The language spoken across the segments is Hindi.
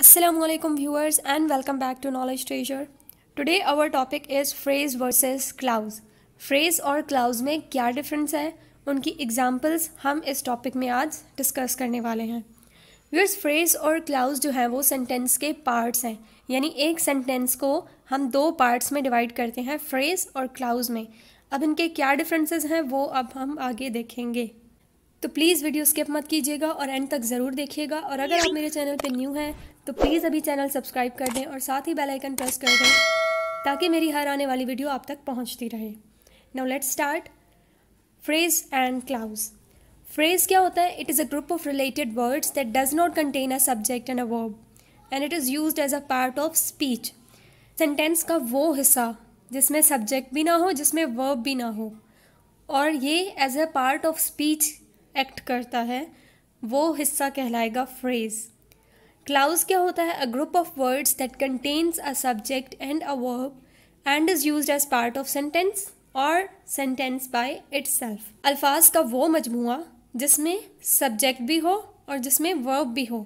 Assalamualaikum viewers and welcome back to Knowledge Treasure. Today our topic is phrase versus clause. Phrase और clause में क्या difference है उनकी examples हम इस topic में आज discuss करने वाले हैं viewers phrase और clause जो हैं वो sentence के parts हैं यानी एक sentence को हम दो parts में divide करते हैं phrase और clause में अब इनके क्या differences हैं वो अब हम आगे देखेंगे तो प्लीज़ वीडियो स्किप मत कीजिएगा और एंड तक ज़रूर देखिएगा और अगर आप मेरे चैनल पे न्यू हैं तो प्लीज़ अभी चैनल सब्सक्राइब कर दें और साथ ही बेल आइकन प्रेस कर दें ताकि मेरी हर आने वाली वीडियो आप तक पहुंचती रहे now let's start phrase and clause phrase क्या होता है it is a group of related words that does not contain a subject and a verb and it is use as a part of speech sentence का वो हिस्सा जिसमें सब्जेक्ट भी ना हो जिसमें वर्ब भी ना हो और ये as a part of speech act करता है वो हिस्सा कहलाएगा फ्रेज़ क्लाउज क्या होता है a group of words that contains a subject and a verb and is use as part of sentence और सेंटेंस बाय इट्स अल्फाज का वो मजमु जिसमें सब्जेक्ट भी हो और जिसमें वर्ब भी हो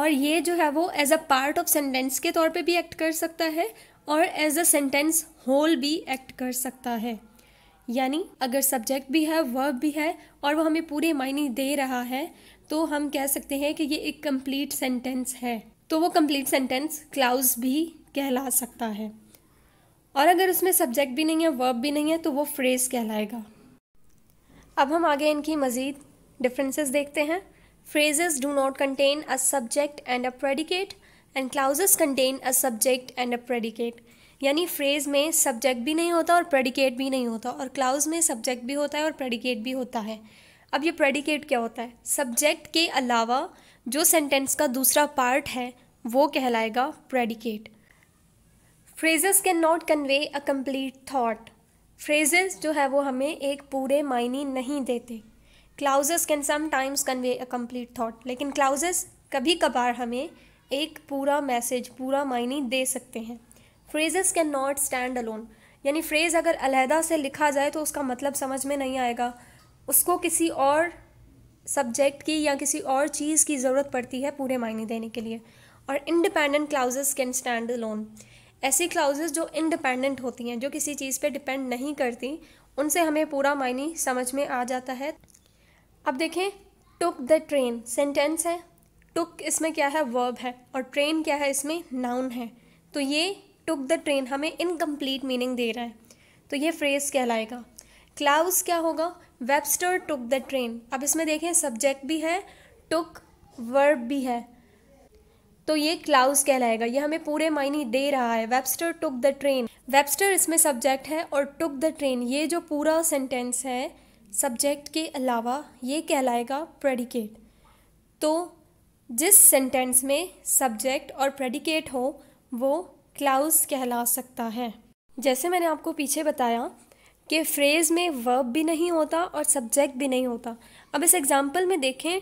और ये जो है वो as a part of sentence के तौर पे भी एक्ट कर सकता है और एज अ सेंटेंस होल भी एक्ट कर सकता है यानी अगर सब्जेक्ट भी है वर्ब भी है और वो हमें पूरे मायने दे रहा है तो हम कह सकते हैं कि ये एक कंप्लीट सेंटेंस है तो वो कंप्लीट सेंटेंस क्लाउज भी कहला सकता है और अगर उसमें सब्जेक्ट भी नहीं है वर्ब भी नहीं है तो वो फ्रेज़ कहलाएगा अब हम आगे इनकी मज़ीद डिफरेंसेस देखते हैं phrases do not contain a subject and a predicate and clause contain a subject and a predicate यानी फ्रेज में सब्जेक्ट भी नहीं होता और प्रेडिकेट भी नहीं होता और क्लाउज में सब्जेक्ट भी होता है और प्रेडिकेट भी होता है अब ये प्रेडिकेट क्या होता है सब्जेक्ट के अलावा जो सेंटेंस का दूसरा पार्ट है वो कहलाएगा predicate phrases can not convey a complete thought phrases जो है वो हमें एक पूरे मायने नहीं देते clauses can sometimes convey a complete thought लेकिन क्लाउजेस कभी कभार हमें एक पूरा मैसेज पूरा मायने दे सकते हैं phrases can not stand alone यानी फ्रेज़ अगर अलहदा से लिखा जाए तो उसका मतलब समझ में नहीं आएगा उसको किसी और सब्जेक्ट की या किसी और चीज़ की ज़रूरत पड़ती है पूरे मायने देने के लिए और independent clauses can stand alone ऐसी क्लाउजेस जो इंडिपेंडेंट होती हैं जो किसी चीज़ पे डिपेंड नहीं करती उनसे हमें पूरा मायने समझ में आ जाता है अब देखें टुक द ट्रेन सेंटेंस है टुक इसमें क्या है वर्ब है और ट्रेन क्या है इसमें नाउन है तो ये टुक द ट्रेन हमें इनकम्प्लीट मीनिंग दे रहा है तो ये फ्रेज़ कहलाएगा क्लाउस क्या होगा वेबस्टर टुक द ट्रेन अब इसमें देखें सब्जेक्ट भी है टुक वर्ब भी है तो ये क्लाउस कहलाएगा ये हमें पूरे मायने दे रहा है Webster took the train Webster इसमें सब्जेक्ट है और टुक द ट्रेन ये जो पूरा सेंटेंस है सब्जेक्ट के अलावा ये कहलाएगा प्रेडिकेट तो जिस सेंटेंस में सब्जेक्ट और प्रेडिकेट हो वो क्लाउस कहला सकता है जैसे मैंने आपको पीछे बताया कि फ्रेज़ में वर्ब भी नहीं होता और सब्जेक्ट भी नहीं होता अब इस एग्ज़ाम्पल में देखें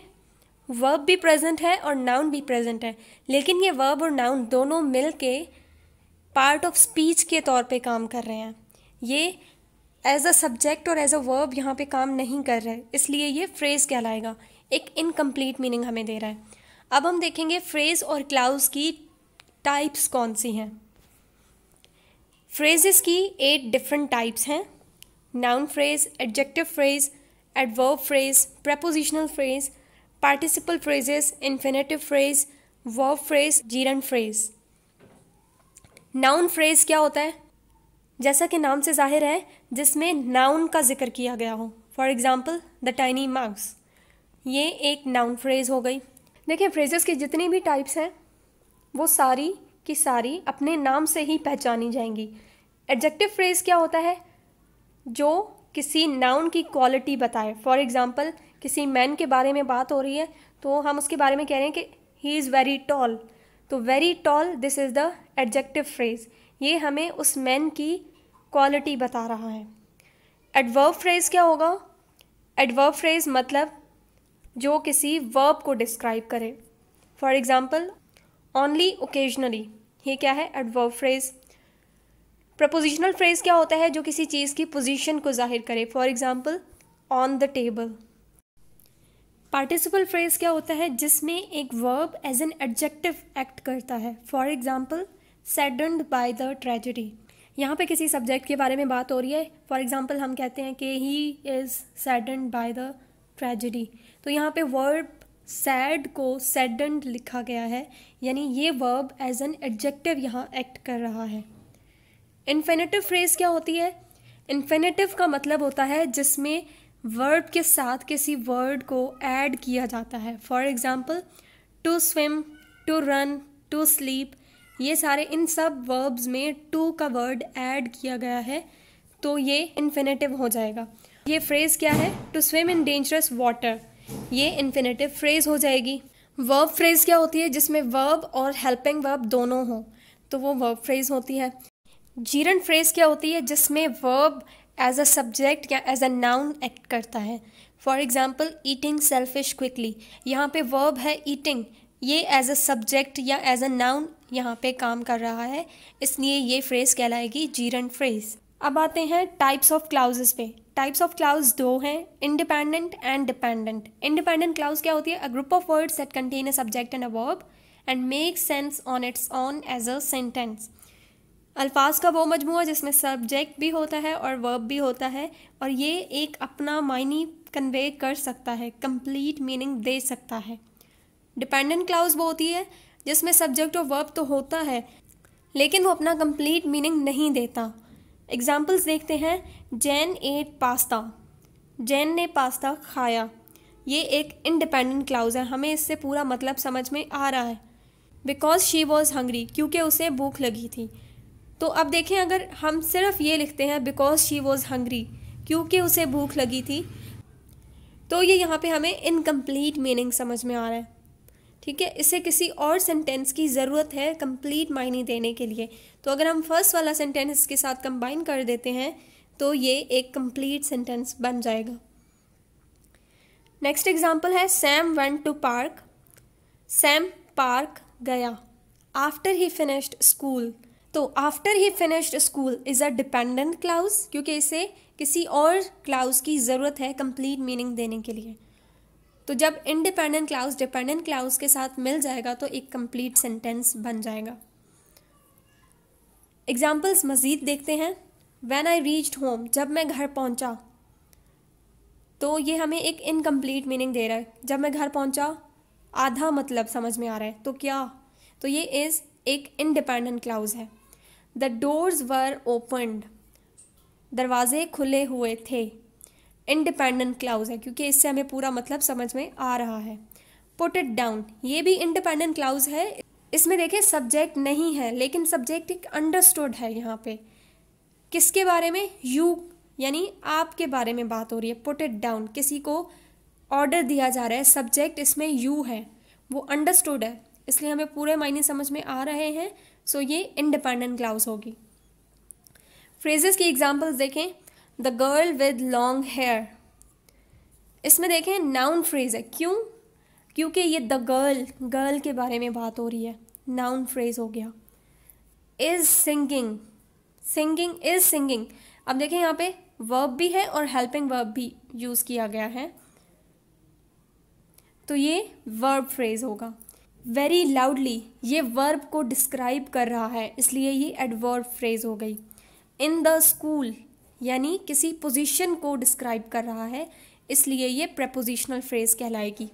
वर्ब भी प्रेजेंट है और नाउन भी प्रेजेंट है लेकिन ये वर्ब और नाउन दोनों मिल के पार्ट ऑफ स्पीच के तौर पे काम कर रहे हैं ये एज अ सब्जेक्ट और एज अ वर्ब यहाँ पे काम नहीं कर रहे इसलिए ये फ्रेज़ कहलाएगा एक इनकम्प्लीट मीनिंग हमें दे रहा है अब हम देखेंगे फ्रेज़ और क्लाउज की टाइप्स कौन सी हैं फ्रेजेस की एट डिफरेंट टाइप्स हैं noun phrase, adjective phrase, adverb phrase, prepositional phrase, participle phrases, infinitive phrase, verb phrase, gerund phrase. Noun phrase क्या होता है जैसा कि नाम से जाहिर है जिसमें नाउन का जिक्र किया गया हो for example the tiny mouse ये एक नाउन फ्रेज हो गई देखिए फ्रेजेस की जितनी भी टाइप्स हैं वो सारी की सारी अपने नाम से ही पहचानी जाएंगी एडजेक्टिव फ्रेज क्या होता है जो किसी नाउन की क्वालिटी बताए फॉर एग्ज़ाम्पल किसी मैन के बारे में बात हो रही है तो हम उसके बारे में कह रहे हैं कि ही इज़ वेरी टॉल तो very tall this is the adjective phrase ये हमें उस मैन की क्वालिटी बता रहा है एडवर्ब फ्रेज़ क्या होगा एडवर्ब फ्रेज़ मतलब जो किसी वर्ब को डिस्क्राइब करे फॉर एग्ज़ाम्पल ओनली ओकेजनली ये क्या है एडवर्ब फ्रेज़ प्रपोजिशनल फ्रेज क्या होता है जो किसी चीज़ की पोजीशन को जाहिर करे for example on the table participle phrase क्या होता है जिसमें एक verb as an adjective act करता है for example saddened by the tragedy यहाँ पे किसी सब्जेक्ट के बारे में बात हो रही है फॉर एग्जांपल हम कहते हैं कि he is saddened by the tragedy तो यहाँ पे वर्ब सैड को सैडन्ड लिखा गया है यानी ये वर्ब एज एन एडजेक्टिव यहाँ एक्ट कर रहा है इन्फेनेटिव फ्रेज क्या होती है इन्फेनेटिव का मतलब होता है जिसमें वर्ब के साथ किसी वर्ड को ऐड किया जाता है for example to swim to run to sleep ये सारे इन सब वर्ब्स में टू का वर्ड ऐड किया गया है तो ये इन्फिनेटिव हो जाएगा ये फ्रेज़ क्या है to swim in dangerous water ये इन्फिनेटिव फ्रेज़ हो जाएगी वर्ब फ्रेज़ क्या होती है जिसमें वर्ब और हेल्पिंग वर्ब दोनों हो तो वो वर्ब फ्रेज़ होती है जीरन फ्रेज क्या होती है जिसमें वर्ब एज अ सब्जेक्ट या एज अ नाउन एक्ट करता है for example eating selfish quickly यहाँ पे वर्ब है ईटिंग ये एज अ सब्जेक्ट या एज अ नाउन यहाँ पे काम कर रहा है इसलिए ये फ्रेज़ कहलाएगी जीरन फ्रेज़ अब आते हैं टाइप्स ऑफ क्लाउजेस पे टाइप्स ऑफ क्लाउज दो हैं independent and dependent independent clause क्या होती है a group of words that contain a subject and a verb and make sense on its own as a sentence अल्फाज का वो मजमू जिसमें सब्जेक्ट भी होता है और वर्ब भी होता है और ये एक अपना मायने कन्वे कर सकता है कंप्लीट मीनिंग दे सकता है डिपेंडेंट क्लाउज वो होती है जिसमें सब्जेक्ट और वर्ब तो होता है लेकिन वो अपना कंप्लीट मीनिंग नहीं देता एग्जाम्पल्स देखते हैं जैन एट पास्ता जैन ने पास्ता खाया ये एक इनडिपेंडेंट क्लाउज है हमें इससे पूरा मतलब समझ में आ रहा है बिकॉज शी वॉज हंग्री क्योंकि उसे भूख लगी थी तो अब देखें अगर हम सिर्फ ये लिखते हैं बिकॉज शी वॉज़ हंग्री क्योंकि उसे भूख लगी थी तो ये यहाँ पे हमें इनकम्प्लीट मीनिंग समझ में आ रहा है ठीक है इसे किसी और सेंटेंस की ज़रूरत है कंप्लीट मायने देने के लिए तो अगर हम फर्स्ट वाला सेंटेंस इसके साथ कंबाइन कर देते हैं तो ये एक कंप्लीट सेंटेंस बन जाएगा नेक्स्ट एग्जाम्पल है Sam went to park Sam park गया आफ्टर ही फिनिश्ड स्कूल तो after he finished school is a dependent clause क्योंकि इसे किसी और क्लाउज की ज़रूरत है कंप्लीट मीनिंग देने के लिए तो जब इंडिपेंडेंट क्लाउज डिपेंडेंट क्लाउज के साथ मिल जाएगा तो एक कंप्लीट सेंटेंस बन जाएगा एग्जाम्पल्स मज़ीद देखते हैं वैन आई रीच्ड होम जब मैं घर पहुंचा तो ये हमें एक इनकम्प्लीट मीनिंग दे रहा है जब मैं घर पहुंचा आधा मतलब समझ में आ रहा है तो क्या तो ये इज़ एक इनडिपेंडेंट क्लाउज है द डोर्स वर ओपनड दरवाजे खुले हुए थे इंडिपेंडेंट क्लाउज है क्योंकि इससे हमें पूरा मतलब समझ में आ रहा है पुट इट डाउन ये भी इंडिपेंडेंट क्लाउज है इसमें देखिए सब्जेक्ट नहीं है लेकिन सब्जेक्ट एक अंडरस्टूड है यहाँ पे किसके बारे में यू यानी आपके बारे में बात हो रही है पुट इट डाउन किसी को ऑर्डर दिया जा रहा है सब्जेक्ट इसमें यू है वो अंडरस्टूड है इसलिए हमें पूरे मायने समझ में आ रहे हैं सो ये इंडिपेंडेंट क्लाउज होगी फ्रेजेस की एग्जाम्पल्स देखें the girl with long hair इसमें देखें नाउन फ्रेज है क्यों क्योंकि ये द गर्ल गर्ल के बारे में बात हो रही है नाउन फ्रेज हो गया is singing singing is singing अब देखें यहाँ पे वर्ब भी है और हेल्पिंग वर्ब भी यूज़ किया गया है तो ये वर्ब फ्रेज होगा वेरी लाउडली ये वर्ब को डिस्क्राइब कर रहा है इसलिए ये एडवर्ब फ्रेज हो गई इन द स्कूल यानी किसी पोजीशन को डिस्क्राइब कर रहा है इसलिए ये प्रपोजिशनल फ्रेज कहलाएगी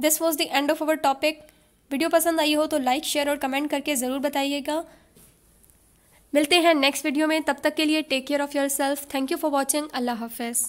this was the end of our topic video पसंद आई हो तो लाइक शेयर और कमेंट करके ज़रूर बताइएगा मिलते हैं नेक्स्ट वीडियो में तब तक के लिए take care of yourself thank you for watching अल्लाह हाफिज़